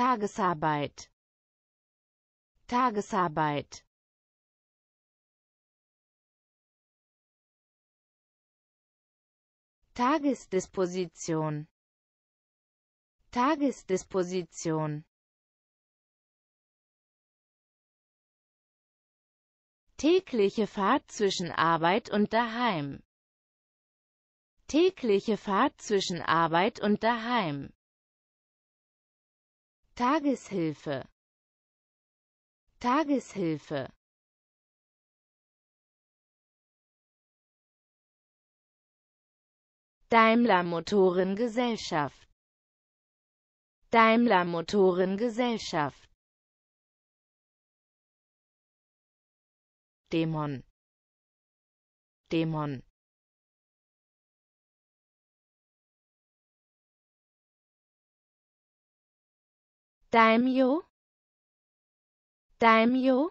Tagesarbeit Tagesarbeit Tagesdisposition Tagesdisposition Tägliche Fahrt zwischen Arbeit und daheim. Tägliche Fahrt zwischen Arbeit und daheim. Tageshilfe Tageshilfe Daimler Motorengesellschaft Daimler Motorengesellschaft Dämon Dämon daimyo daimyo